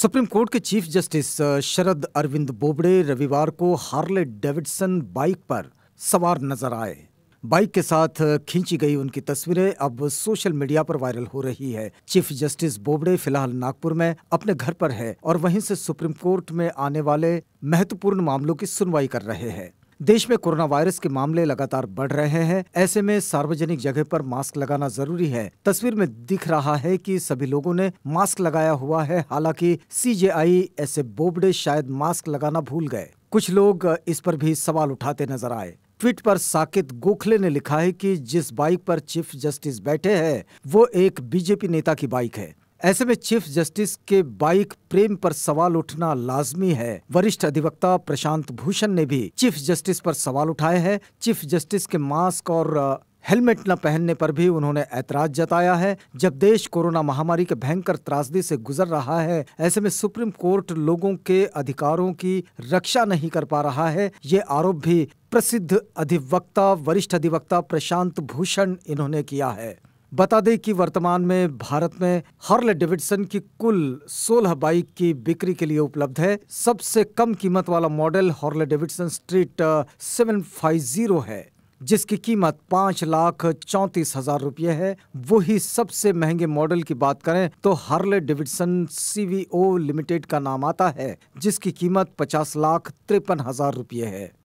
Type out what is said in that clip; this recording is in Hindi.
सुप्रीम कोर्ट के चीफ जस्टिस शरद अरविंद बोबड़े रविवार को हार्ले डेविडसन बाइक पर सवार नजर आए बाइक के साथ खींची गई उनकी तस्वीरें अब सोशल मीडिया पर वायरल हो रही है चीफ जस्टिस बोबड़े फिलहाल नागपुर में अपने घर पर है और वहीं से सुप्रीम कोर्ट में आने वाले महत्वपूर्ण मामलों की सुनवाई कर रहे हैं देश में कोरोना वायरस के मामले लगातार बढ़ रहे हैं ऐसे में सार्वजनिक जगह पर मास्क लगाना जरूरी है तस्वीर में दिख रहा है कि सभी लोगों ने मास्क लगाया हुआ है हालांकि सीजेआई ऐसे बोबडे शायद मास्क लगाना भूल गए कुछ लोग इस पर भी सवाल उठाते नजर आए ट्वीट पर साकेत गोखले ने लिखा है कि जिस बाइक पर चीफ जस्टिस बैठे हैं वो एक बीजेपी नेता की बाइक है ऐसे में चीफ जस्टिस के बाइक प्रेम पर सवाल उठना लाजमी है वरिष्ठ अधिवक्ता प्रशांत भूषण ने भी चीफ जस्टिस पर सवाल उठाए हैं चीफ जस्टिस के मास्क और हेलमेट न पहनने पर भी उन्होंने ऐतराज जताया है जब देश कोरोना महामारी के भयंकर त्रासदी से गुजर रहा है ऐसे में सुप्रीम कोर्ट लोगों के अधिकारों की रक्षा नहीं कर पा रहा है ये आरोप भी प्रसिद्ध अधिवक्ता वरिष्ठ अधिवक्ता प्रशांत भूषण इन्होंने किया है बता दें कि वर्तमान में भारत में हार्ले डेविडसन की कुल 16 बाइक की बिक्री के लिए उपलब्ध है सबसे कम कीमत वाला मॉडल हार्ले डेविडसन स्ट्रीट 750 है जिसकी कीमत पाँच लाख चौंतीस हजार रुपये है वही सबसे महंगे मॉडल की बात करें तो हार्ले डेविडसन सीवीओ लिमिटेड का नाम आता है जिसकी कीमत पचास लाख तिरपन हजार रुपये है